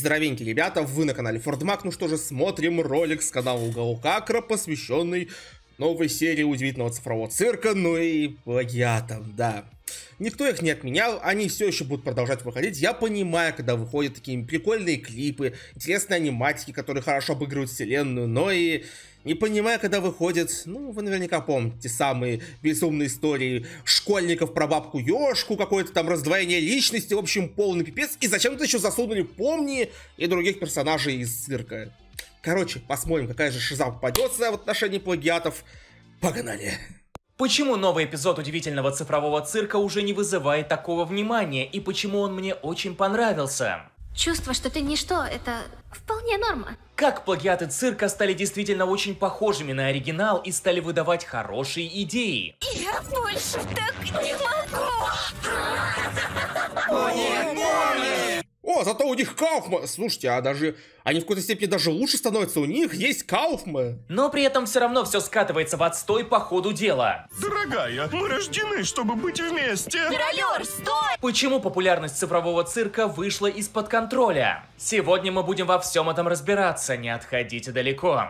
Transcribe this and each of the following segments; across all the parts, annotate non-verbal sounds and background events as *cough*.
Здоровенькие ребята, вы на канале Фордмак, ну что же, смотрим ролик с канала Уголок Акра, посвященный новой серии удивительного цифрового цирка, ну и плагиатам, да. Никто их не отменял, они все еще будут продолжать выходить. Я понимаю, когда выходят такие прикольные клипы, интересные аниматики, которые хорошо обыгрывают вселенную, но и не понимая, когда выходят, ну, вы наверняка помните самые безумные истории школьников про бабку ёшку, какое-то там раздвоение личности, в общем, полный пипец, и зачем-то еще засунули Помни и других персонажей из цирка. Короче, посмотрим, какая же шиза попадется в отношении плагиатов. Погнали! Почему новый эпизод удивительного цифрового цирка уже не вызывает такого внимания, и почему он мне очень понравился? Чувство, что ты ничто, это вполне норма. Как плагиаты цирка стали действительно очень похожими на оригинал и стали выдавать хорошие идеи. Я больше так не могу! О, нет, нет. О, зато у них Кауфман. Слушайте, а даже они в какой-то степени даже лучше становятся. У них есть Кауфман. Но при этом все равно все скатывается в отстой по ходу дела. Дорогая, мы рождены, чтобы быть вместе. Миролер, стой! Почему популярность цифрового цирка вышла из-под контроля? Сегодня мы будем во всем этом разбираться. Не отходите далеко.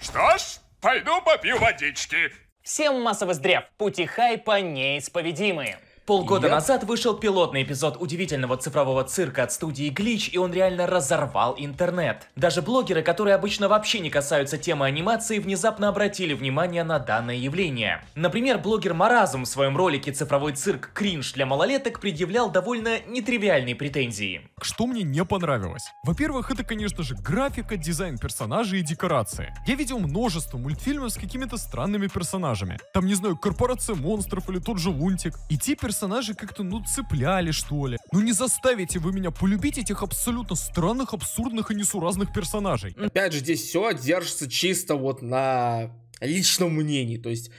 Что ж, пойду попью водички. Всем массовый здрев. Пути хайпа неисповедимы. Полгода Я... назад вышел пилотный эпизод удивительного цифрового цирка от студии Glitch, и он реально разорвал интернет. Даже блогеры, которые обычно вообще не касаются темы анимации, внезапно обратили внимание на данное явление. Например, блогер Маразм в своем ролике «Цифровой цирк. Кринж для малолеток» предъявлял довольно нетривиальные претензии. Что мне не понравилось? Во-первых, это, конечно же, графика, дизайн персонажей и декорации. Я видел множество мультфильмов с какими-то странными персонажами. Там, не знаю, корпорация монстров или тот же Лунтик. И те персонажи персонажей как-то, ну, цепляли, что ли. Ну, не заставите вы меня полюбить этих абсолютно странных, абсурдных и несуразных персонажей. Опять же, здесь все держится чисто вот на личном мнении. То есть,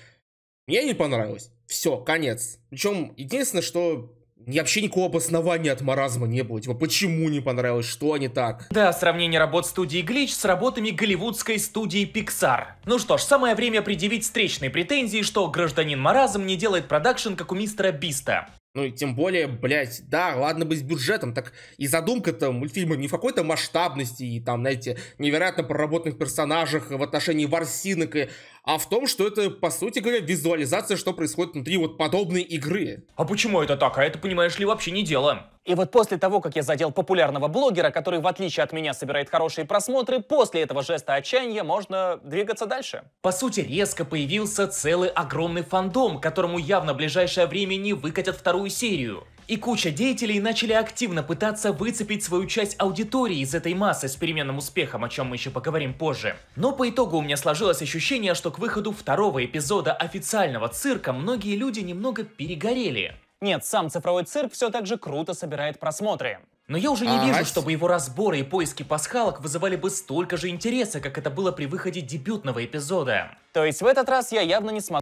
мне не понравилось. Все, конец. Причем, единственное, что вообще никакого обоснования от маразма не было. Типа, почему не понравилось, что они так? Да, сравнение работ студии Glitch с работами голливудской студии Pixar. Ну что ж, самое время предъявить встречные претензии, что гражданин Маразм не делает продакшн, как у мистера Биста. Ну и тем более, блядь, да, ладно бы с бюджетом, так и задумка-то мультфильма не в какой-то масштабности и там, знаете, невероятно проработанных персонажах в отношении ворсинок, и, а в том, что это, по сути говоря, визуализация, что происходит внутри вот подобной игры. А почему это так? А это, понимаешь ли, вообще не дело. И вот после того, как я задел популярного блогера, который в отличие от меня собирает хорошие просмотры, после этого жеста отчаяния можно двигаться дальше. По сути, резко появился целый огромный фандом, которому явно в ближайшее время не выкатят вторую серию. И куча деятелей начали активно пытаться выцепить свою часть аудитории из этой массы с переменным успехом, о чем мы еще поговорим позже. Но по итогу у меня сложилось ощущение, что к выходу второго эпизода официального цирка многие люди немного перегорели. Нет, сам цифровой цирк все так же круто собирает просмотры. Но я уже не а вижу, чтобы его разборы и поиски пасхалок вызывали бы столько же интереса, как это было при выходе дебютного эпизода. То есть в этот раз я явно не смотрю.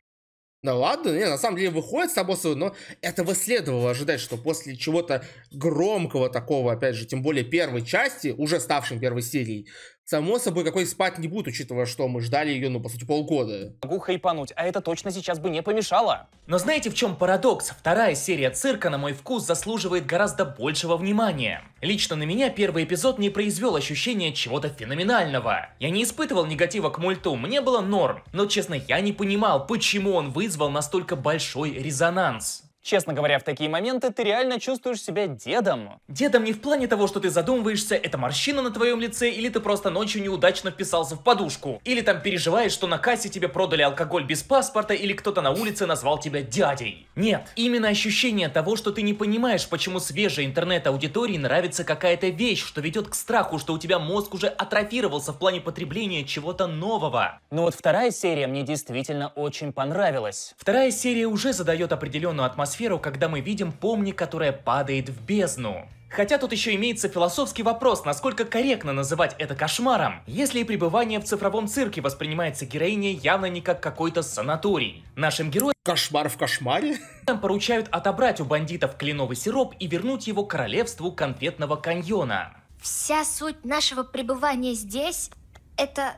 да ладно, не, на самом деле выходит, само собой, но этого следовало ожидать, что после чего-то громкого такого, опять же, тем более первой части, уже ставшим первой серией, Само собой, какой спать не будет, учитывая, что мы ждали ее, ну, по сути, полгода. Могу хайпануть, а это точно сейчас бы не помешало. Но знаете, в чем парадокс? Вторая серия цирка, на мой вкус, заслуживает гораздо большего внимания. Лично на меня первый эпизод не произвел ощущения чего-то феноменального. Я не испытывал негатива к мульту, мне было норм. Но, честно, я не понимал, почему он вызвал настолько большой резонанс. Честно говоря, в такие моменты ты реально чувствуешь себя дедом. Дедом не в плане того, что ты задумываешься, это морщина на твоем лице, или ты просто ночью неудачно вписался в подушку. Или там переживаешь, что на кассе тебе продали алкоголь без паспорта, или кто-то на улице назвал тебя дядей. Нет, именно ощущение того, что ты не понимаешь, почему свежей интернет-аудитории нравится какая-то вещь, что ведет к страху, что у тебя мозг уже атрофировался в плане потребления чего-то нового. Но ну вот вторая серия мне действительно очень понравилась. Вторая серия уже задает определенную атмосферу атмосферу, когда мы видим помни, которая падает в бездну. Хотя тут еще имеется философский вопрос, насколько корректно называть это кошмаром, если и пребывание в цифровом цирке воспринимается героиней явно не как какой-то санаторий. Нашим героям Кошмар в кошмаре? Там поручают отобрать у бандитов кленовый сироп и вернуть его королевству конфетного каньона. Вся суть нашего пребывания здесь — это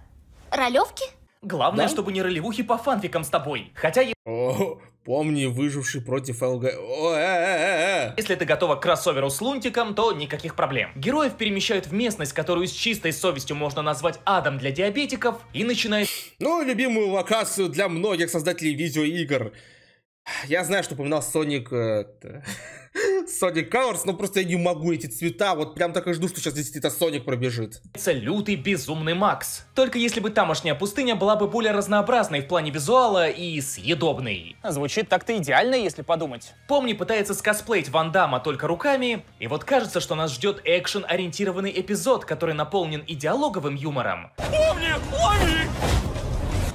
ролевки? Главное, да? чтобы не ролевухи по фанфикам с тобой. Хотя я... О, Помни, выживший против ЛГ... Э, э, э, Если ты готова к кроссоверу с Лунтиком, то никаких проблем. Героев перемещают в местность, которую с чистой совестью можно назвать адом для диабетиков, и начинают. Ну, любимую локацию для многих создателей видеоигр. Я знаю, что упоминал Соник... *laughs* Sonic Colors, но ну, просто я не могу эти цвета, вот прям так и жду, что сейчас здесь действительно Соник пробежит. Это лютый безумный Макс. Только если бы тамошняя пустыня была бы более разнообразной в плане визуала и съедобной. Звучит так-то идеально, если подумать. Помни пытается скосплеить Ван Дамма только руками, и вот кажется, что нас ждет экшен-ориентированный эпизод, который наполнен и диалоговым юмором. Помни, помни!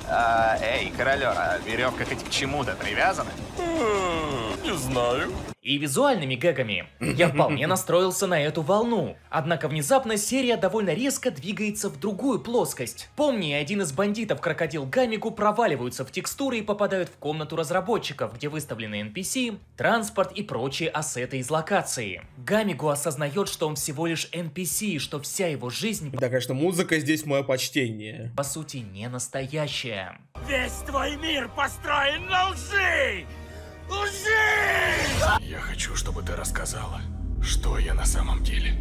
А, эй, королёра, веревка хоть к чему-то привязана? не знаю. И визуальными гэгами. Я вполне *laughs* настроился на эту волну. Однако внезапно серия довольно резко двигается в другую плоскость. Помни, один из бандитов крокодил Гамику проваливаются в текстуры и попадают в комнату разработчиков, где выставлены NPC, транспорт и прочие ассеты из локации. Гамику осознает, что он всего лишь NPC, что вся его жизнь... Да, конечно, музыка здесь мое почтение. По сути, не настоящая. Весь твой мир построен на лжи! Лжи! Я хочу, чтобы ты рассказала, что я на самом деле.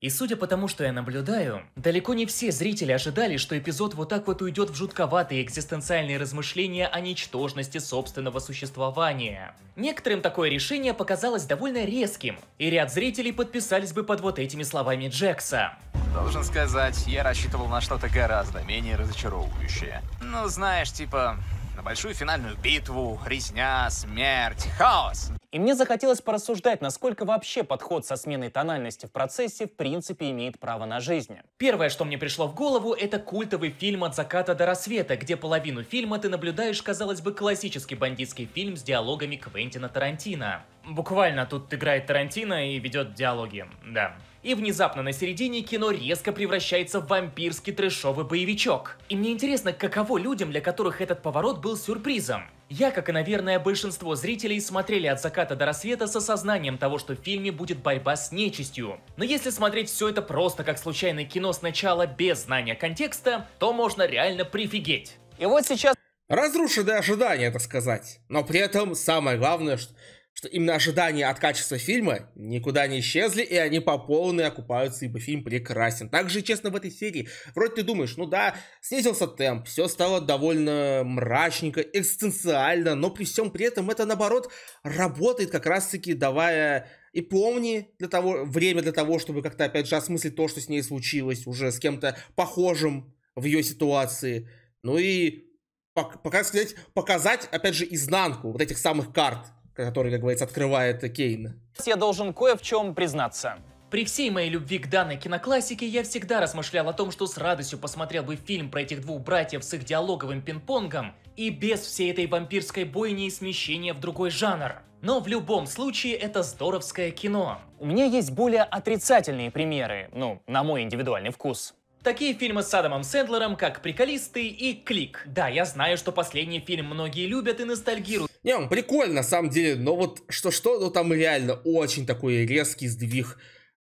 И судя по тому, что я наблюдаю, далеко не все зрители ожидали, что эпизод вот так вот уйдет в жутковатые экзистенциальные размышления о ничтожности собственного существования. Некоторым такое решение показалось довольно резким, и ряд зрителей подписались бы под вот этими словами Джекса. Должен сказать, я рассчитывал на что-то гораздо менее разочаровывающее. Ну, знаешь, типа, на большую финальную битву, резня, смерть, хаос. И мне захотелось порассуждать, насколько вообще подход со сменой тональности в процессе в принципе имеет право на жизнь. Первое, что мне пришло в голову, это культовый фильм «От заката до рассвета», где половину фильма ты наблюдаешь, казалось бы, классический бандитский фильм с диалогами Квентина Тарантино. Буквально тут играет Тарантино и ведет диалоги, да. И внезапно на середине кино резко превращается в вампирский трэшовый боевичок. И мне интересно, каково людям, для которых этот поворот был сюрпризом. Я, как и, наверное, большинство зрителей, смотрели от заката до рассвета с осознанием того, что в фильме будет борьба с нечистью. Но если смотреть все это просто как случайное кино сначала без знания контекста, то можно реально прифигеть. И вот сейчас... Разрушенные ожидания, так сказать. Но при этом самое главное, что что именно ожидания от качества фильма никуда не исчезли, и они по полной окупаются, ибо фильм прекрасен. Также, честно, в этой серии, вроде ты думаешь, ну да, снизился темп, все стало довольно мрачненько, экстенциально, но при всем при этом это, наоборот, работает как раз-таки, давая и помни для того, время для того, чтобы как-то, опять же, осмыслить то, что с ней случилось, уже с кем-то похожим в ее ситуации. Ну и, пока сказать, показать, опять же, изнанку вот этих самых карт, который, как говорится, открывает Кейн. Я должен кое в чем признаться. При всей моей любви к данной киноклассике я всегда размышлял о том, что с радостью посмотрел бы фильм про этих двух братьев с их диалоговым пинг-понгом и без всей этой вампирской бойни и смещения в другой жанр. Но в любом случае это здоровское кино. У меня есть более отрицательные примеры, ну, на мой индивидуальный вкус. Такие фильмы с Адамом Сэндлером, как «Приколисты» и «Клик». Да, я знаю, что последний фильм многие любят и ностальгируют. Не, он ну, прикольно на самом деле, но вот что-что, ну там реально очень такой резкий сдвиг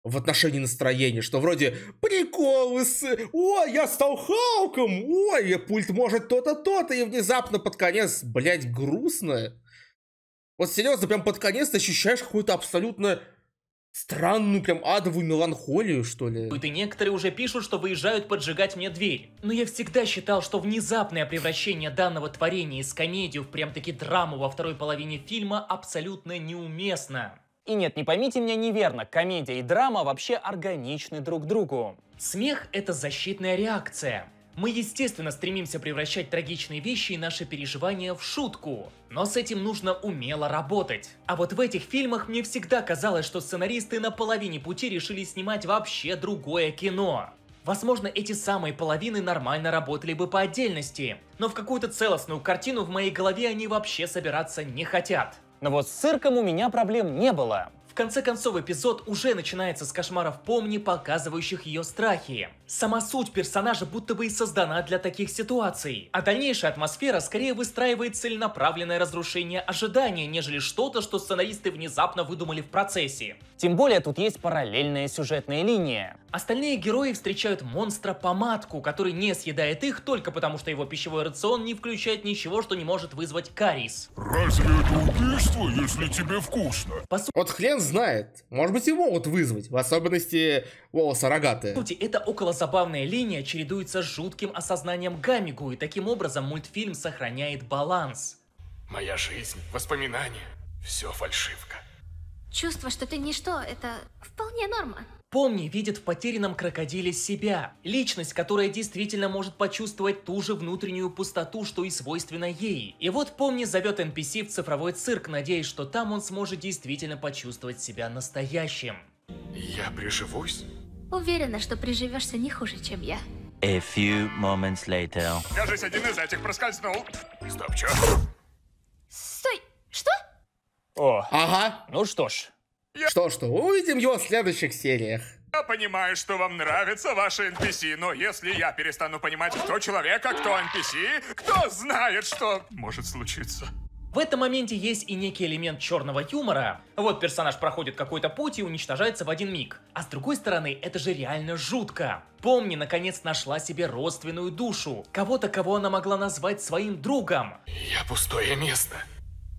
в отношении настроения, что вроде приколы с... О, я стал Халком! Ой, я пульт может то-то, то-то, и внезапно под конец, блядь, грустно. Вот серьезно, прям под конец ты ощущаешь какую-то абсолютную странную, прям адовую меланхолию, что ли. И некоторые уже пишут, что выезжают поджигать мне дверь. Но я всегда считал, что внезапное превращение данного творения из комедию в прям-таки драму во второй половине фильма абсолютно неуместно. И нет, не поймите меня неверно, комедия и драма вообще органичны друг другу. Смех — это защитная реакция. Мы, естественно, стремимся превращать трагичные вещи и наши переживания в шутку, но с этим нужно умело работать. А вот в этих фильмах мне всегда казалось, что сценаристы на половине пути решили снимать вообще другое кино. Возможно, эти самые половины нормально работали бы по отдельности, но в какую-то целостную картину в моей голове они вообще собираться не хотят. Но вот с цирком у меня проблем не было. В конце концов, эпизод уже начинается с кошмаров помни, показывающих ее страхи. Сама суть персонажа будто бы и создана для таких ситуаций, а дальнейшая атмосфера скорее выстраивает целенаправленное разрушение ожидания, нежели что-то, что сценаристы внезапно выдумали в процессе. Тем более тут есть параллельная сюжетная линия. Остальные герои встречают монстра-помадку, который не съедает их только потому, что его пищевой рацион не включает ничего, что не может вызвать карис. Разве это убийство, если тебе вкусно? По су... Вот хрен знает. Может быть, его вот вызвать, в особенности волоса рогатые. По сути, это около Забавная линия чередуется с жутким осознанием Гамигу, и таким образом мультфильм сохраняет баланс. Моя жизнь, воспоминания, все фальшивка. Чувство, что ты ничто, это вполне норма. Помни видит в потерянном крокодиле себя, личность, которая действительно может почувствовать ту же внутреннюю пустоту, что и свойственно ей. И вот Помни зовет NPC в цифровой цирк, надеясь, что там он сможет действительно почувствовать себя настоящим. Я приживусь? Уверена, что приживешься не хуже, чем я. A few moments later. Кажись, один из этих проскользнул. Стоп, чё? Стой! Что? О. Ага. Ну что ж. Я... Что что, увидим его в следующих сериях. Я понимаю, что вам нравятся ваши NPC, но если я перестану понимать, кто человек, а кто NPC, кто знает, что может случиться. В этом моменте есть и некий элемент черного юмора. Вот персонаж проходит какой-то путь и уничтожается в один миг. А с другой стороны, это же реально жутко. Помни, наконец нашла себе родственную душу. Кого-то, кого она могла назвать своим другом. Я пустое место.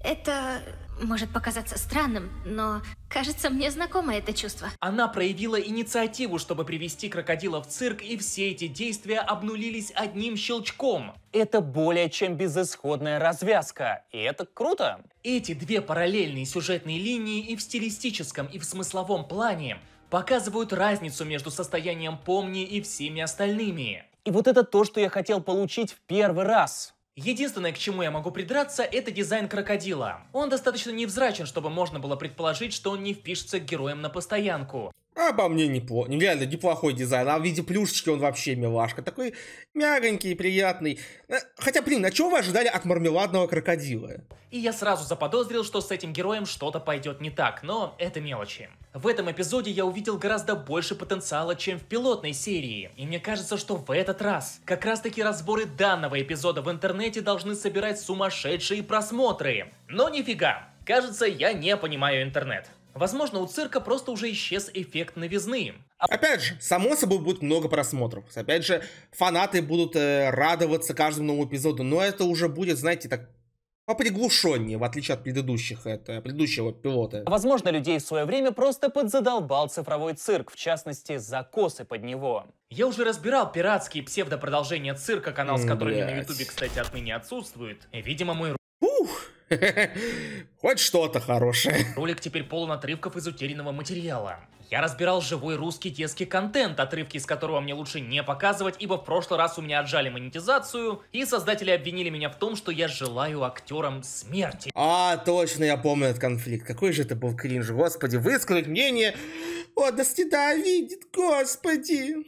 Это может показаться странным, но кажется мне знакомо это чувство. Она проявила инициативу, чтобы привести крокодила в цирк, и все эти действия обнулились одним щелчком. Это более чем безысходная развязка, и это круто. Эти две параллельные сюжетные линии и в стилистическом, и в смысловом плане показывают разницу между состоянием «Помни» и всеми остальными. И вот это то, что я хотел получить в первый раз. Единственное, к чему я могу придраться, это дизайн крокодила. Он достаточно невзрачен, чтобы можно было предположить, что он не впишется к героям на постоянку. Обо мне неплохо, реально неплохой дизайн, а в виде плюшечки он вообще милашка, такой мягонький, приятный. Э, хотя, блин, а чего вы ожидали от мармеладного крокодила? И я сразу заподозрил, что с этим героем что-то пойдет не так, но это мелочи. В этом эпизоде я увидел гораздо больше потенциала, чем в пилотной серии. И мне кажется, что в этот раз как раз таки разборы данного эпизода в интернете должны собирать сумасшедшие просмотры. Но нифига. Кажется, я не понимаю интернет. Возможно, у цирка просто уже исчез эффект новизны. А Опять же, само собой будет много просмотров. Опять же, фанаты будут э, радоваться каждому новому эпизоду, но это уже будет, знаете, так поприглушеннее, в отличие от предыдущих, это, предыдущего пилота. Возможно, людей в свое время просто подзадолбал цифровой цирк, в частности, закосы под него. Я уже разбирал пиратские псевдопродолжения цирка, канал с которыми на ютубе, кстати, отныне отсутствует. Видимо, мой *laughs* Хоть что-то хорошее. Ролик теперь полон отрывков из утерянного материала. Я разбирал живой русский детский контент, отрывки из которого мне лучше не показывать, ибо в прошлый раз у меня отжали монетизацию, и создатели обвинили меня в том, что я желаю актерам смерти. А, точно, я помню этот конфликт. Какой же это был кринж, господи. Высказать мнение... О, да стеда видит, господи.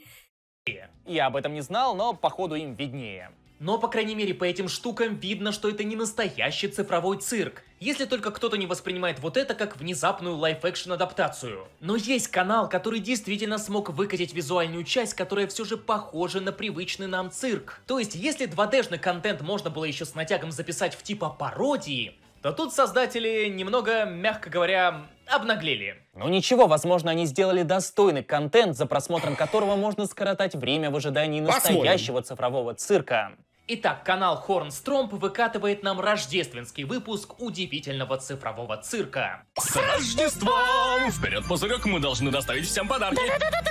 Я об этом не знал, но походу им виднее. Но, по крайней мере, по этим штукам видно, что это не настоящий цифровой цирк. Если только кто-то не воспринимает вот это как внезапную лайф-экшн адаптацию. Но есть канал, который действительно смог выкатить визуальную часть, которая все же похожа на привычный нам цирк. То есть, если 2D-шный контент можно было еще с натягом записать в типа пародии, то тут создатели немного, мягко говоря, обнаглели. Ну ничего, возможно, они сделали достойный контент, за просмотром которого можно скоротать время в ожидании настоящего Посмотрим. цифрового цирка. Итак, канал Хорнстромп выкатывает нам рождественский выпуск удивительного цифрового цирка. С Рождеством! Вперед, пузырек, мы должны доставить всем подарки.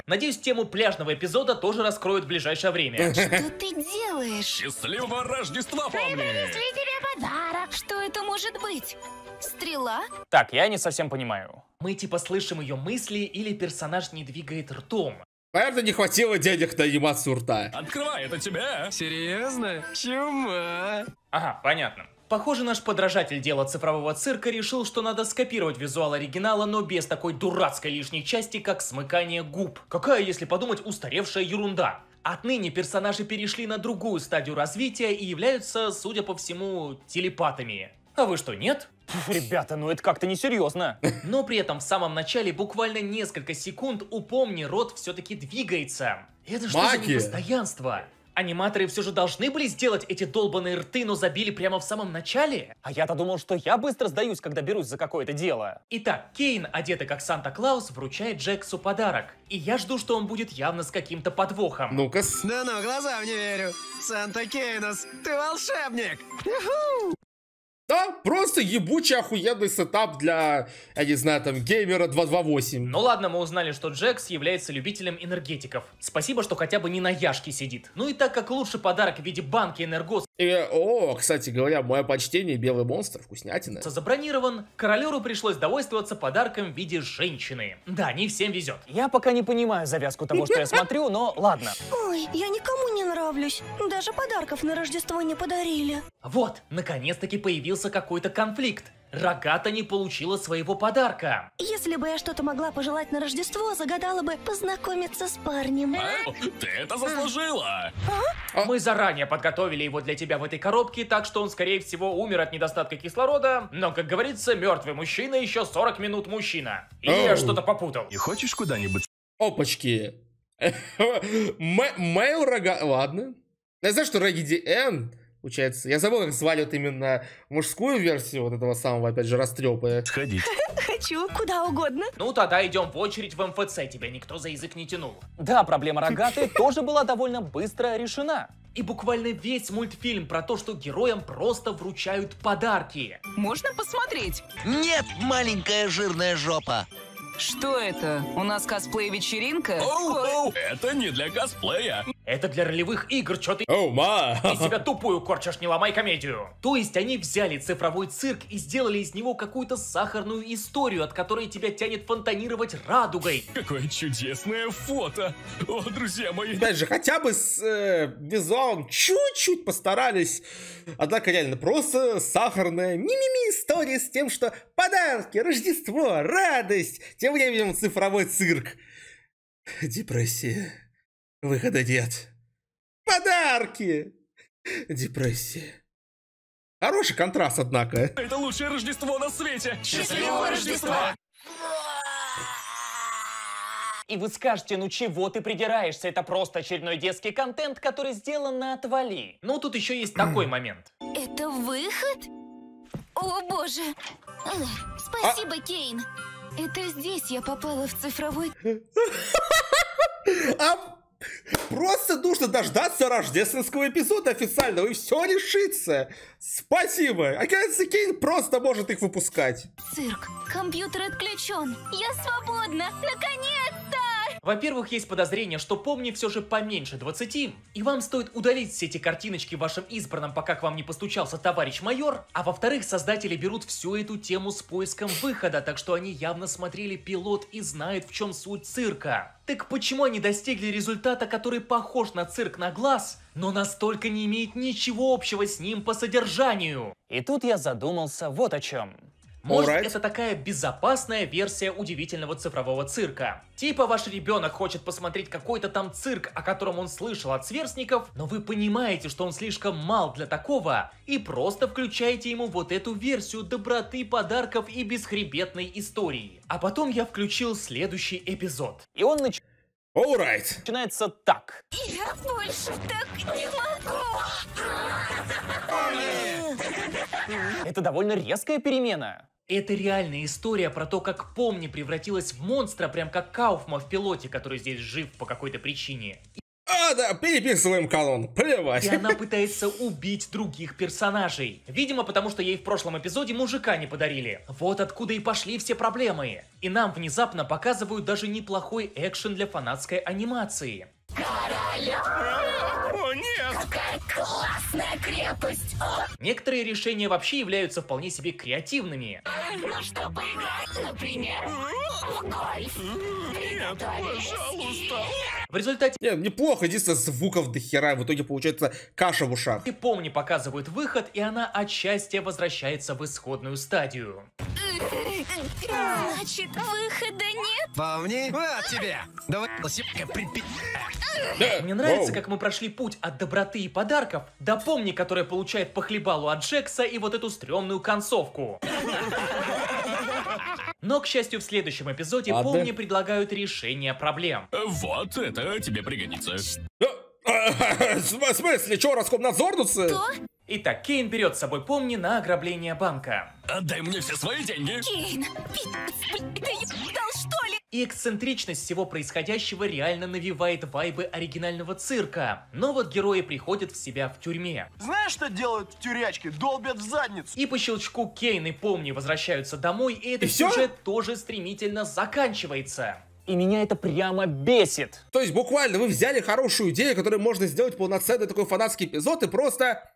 Надеюсь, тему пляжного эпизода тоже раскроют в ближайшее время. Что ты делаешь? Счастливого Рождества, помни! Мы принесли тебе подарок. Что это может быть? Стрела? Так, я не совсем понимаю. Мы типа слышим ее мысли или персонаж не двигает ртом. Понятно, не хватило денег на анимацию рта. Открывай, это тебя. А? Серьезно? Чума. Ага, понятно. Похоже, наш подражатель дела цифрового цирка решил, что надо скопировать визуал оригинала, но без такой дурацкой лишней части, как смыкание губ. Какая, если подумать, устаревшая ерунда. Отныне персонажи перешли на другую стадию развития и являются, судя по всему, телепатами. А вы что, нет? ребята, ну это как-то несерьезно. Но при этом в самом начале буквально несколько секунд упомни, рот все-таки двигается. Это что Маги. за постоянство? Аниматоры все же должны были сделать эти долбанные рты, но забили прямо в самом начале? А я-то думал, что я быстро сдаюсь, когда берусь за какое-то дело. Итак, Кейн, одетый как Санта-Клаус, вручает Джексу подарок. И я жду, что он будет явно с каким-то подвохом. Ну-ка. Да ну, глазам не верю. Санта Кейнос, ты волшебник! Да, просто ебучий охуенный сетап для, я не знаю, там, геймера 228. Ну ладно, мы узнали, что Джекс является любителем энергетиков. Спасибо, что хотя бы не на яшке сидит. Ну и так как лучший подарок в виде банки Энергос... И, о, кстати говоря, мое почтение, белый монстр, вкуснятина. Забронирован, королеру пришлось довольствоваться подарком в виде женщины. Да, не всем везет. Я пока не понимаю завязку того, что я смотрю, но ладно. Ой, я никому не нравлюсь. Даже подарков на Рождество не подарили. Вот, наконец-таки появился случился какой-то конфликт. Рогата не получила своего подарка. Если бы я что-то могла пожелать на Рождество, загадала бы познакомиться с парнем. А? Ты это заслужила! А? Мы заранее подготовили его для тебя в этой коробке, так что он, скорее всего, умер от недостатка кислорода. Но, как говорится, мертвый мужчина еще 40 минут мужчина. И Оу. я что-то попутал. Не хочешь куда-нибудь? Опачки. *laughs* Мэйл рога... Ладно. Я знаю, что Рэгги Энн получается. Я забыл, как звали вот именно мужскую версию вот этого самого, опять же, растрепы. Сходить. *laughs* Хочу, куда угодно. Ну тогда идем в очередь в МФЦ, тебя никто за язык не тянул. Да, проблема рогатой *laughs* тоже была довольно быстро решена. И буквально весь мультфильм про то, что героям просто вручают подарки. Можно посмотреть? Нет, маленькая жирная жопа. Что это? У нас косплей-вечеринка? это не для косплея. Это для ролевых игр, чё ты... Оу, ма! Ты себя тупую корчишь, не ломай комедию! То есть они взяли цифровой цирк и сделали из него какую-то сахарную историю, от которой тебя тянет фонтанировать радугой. Какое чудесное фото! О, друзья мои! Опять же, хотя бы с э, визуалом чуть-чуть постарались. Однако реально просто сахарная мимими история с тем, что подарки, Рождество, радость! Тем временем цифровой цирк. Депрессия. Выхода нет. Подарки! Депрессия. Хороший контраст, однако. Это лучшее Рождество на свете! Счастливого Рождества! И вы скажете, ну чего ты придираешься? Это просто очередной детский контент, который сделан на отвали. Ну тут еще есть такой момент. Это выход? О боже! Спасибо, а... Кейн! Это здесь я попала в цифровой... А? Просто нужно дождаться рождественского эпизода официального, и все решится. Спасибо. Оказывается, Кейн просто может их выпускать. Цирк, компьютер отключен. Я свободна, наконец! Во-первых, есть подозрение, что помни все же поменьше 20, и вам стоит удалить все эти картиночки в вашем избранном, пока к вам не постучался товарищ майор, а во-вторых, создатели берут всю эту тему с поиском выхода, так что они явно смотрели пилот и знают в чем суть цирка. Так почему они достигли результата, который похож на цирк на глаз, но настолько не имеет ничего общего с ним по содержанию? И тут я задумался вот о чем. Может, right. это такая безопасная версия удивительного цифрового цирка. Типа ваш ребенок хочет посмотреть какой-то там цирк, о котором он слышал от сверстников, но вы понимаете, что он слишком мал для такого, и просто включаете ему вот эту версию доброты, подарков и бесхребетной истории. А потом я включил следующий эпизод. И он нач... Alright. Начинается так. Я больше так не могу. Это довольно резкая перемена. Это реальная история про то, как Помни превратилась в монстра, прям как Кауфма в пилоте, который здесь жив по какой-то причине. А, да, переписываем колон, плевать. И она *laughs* пытается убить других персонажей. Видимо, потому что ей в прошлом эпизоде мужика не подарили. Вот откуда и пошли все проблемы. И нам внезапно показывают даже неплохой экшен для фанатской анимации. Королев! какая классная крепость! О! А! Некоторые решения вообще являются вполне себе креативными. Ну, чтобы играть, например, в результате... Не, неплохо, единственное, звуков до хера. В итоге получается каша в ушах. И помни показывают выход, и она отчасти возвращается в исходную стадию. Значит, выхода нет? мне? вот тебе. Давай, припи... Да. Мне нравится, как мы прошли путь от доброты и подарков до помни, которая получает похлебалу от Джекса и вот эту стрёмную концовку. Но, к счастью, в следующем эпизоде Ладно. помни предлагают решение проблем. Вот это тебе пригодится. Э, э, э, в смысле, чё, Роскомнадзор Что? Итак, Кейн берет с собой Помни на ограбление банка. Отдай мне все свои деньги! Кейн, ты дал что ли? И эксцентричность всего происходящего реально навевает вайбы оригинального цирка. Но вот герои приходят в себя в тюрьме. Знаешь, что делают в тюрячке? Долбят в задницу. И по щелчку Кейн и Помни возвращаются домой, и этот и сюжет все? тоже стремительно заканчивается. И меня это прямо бесит. То есть буквально вы взяли хорошую идею, которую можно сделать полноценный такой фанатский эпизод и просто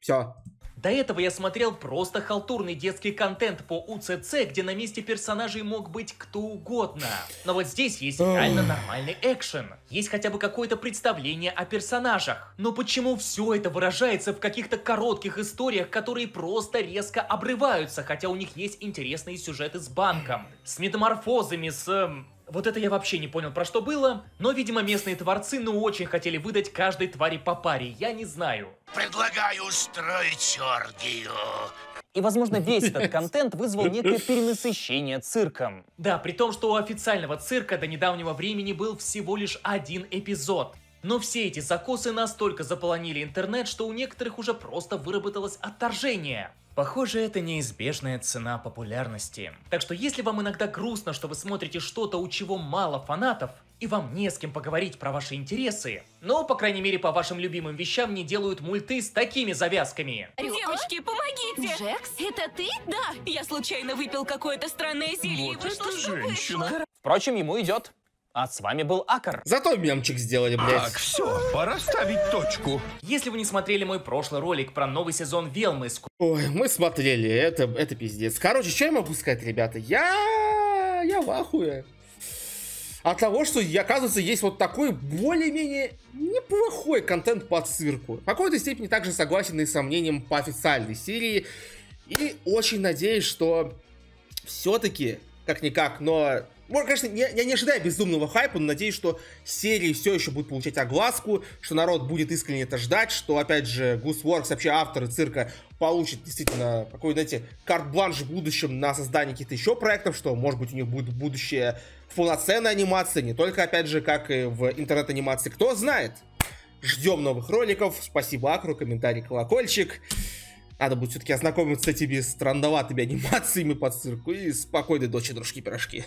все. До этого я смотрел просто халтурный детский контент по УЦЦ, где на месте персонажей мог быть кто угодно. Но вот здесь есть реально нормальный экшен. Есть хотя бы какое-то представление о персонажах. Но почему все это выражается в каких-то коротких историях, которые просто резко обрываются, хотя у них есть интересные сюжеты с банком, с метаморфозами, с... Эм, вот это я вообще не понял, про что было, но, видимо, местные творцы ну очень хотели выдать каждой твари по паре, я не знаю. Предлагаю устроить оргию. И, возможно, весь этот контент вызвал некое перенасыщение цирком. Да, при том, что у официального цирка до недавнего времени был всего лишь один эпизод. Но все эти закосы настолько заполонили интернет, что у некоторых уже просто выработалось отторжение. Похоже, это неизбежная цена популярности. Так что если вам иногда грустно, что вы смотрите что-то, у чего мало фанатов, и вам не с кем поговорить про ваши интересы, но, по крайней мере, по вашим любимым вещам не делают мульты с такими завязками. Девочки, помогите! Джекс, это ты? Да, я случайно выпил какое-то странное зелье вот и что женщина. Впрочем, ему идет. А с вами был Акар. Зато мемчик сделали, блядь. Так, все, пора ставить точку. Если вы не смотрели мой прошлый ролик про новый сезон Велмы... Ой, мы смотрели, это, это пиздец. Короче, что я могу сказать, ребята? Я... я в ахуе. От того, что, оказывается, есть вот такой более-менее неплохой контент по цирку. В какой-то степени также согласен и с сомнением по официальной серии. И очень надеюсь, что все-таки, как-никак, но может, конечно, я, я не ожидаю безумного хайпа, но надеюсь, что серии все еще будут получать огласку, что народ будет искренне это ждать, что, опять же, Works вообще авторы цирка, получат действительно какой, то знаете, карт-бланш в будущем на создание каких-то еще проектов, что, может быть, у них будет будущее полноценной анимации, не только, опять же, как и в интернет-анимации. Кто знает? Ждем новых роликов. Спасибо, Акру, комментарий, колокольчик. Надо будет все-таки ознакомиться с этими странноватыми анимациями под цирку и спокойной ночи, дружки-пирожки.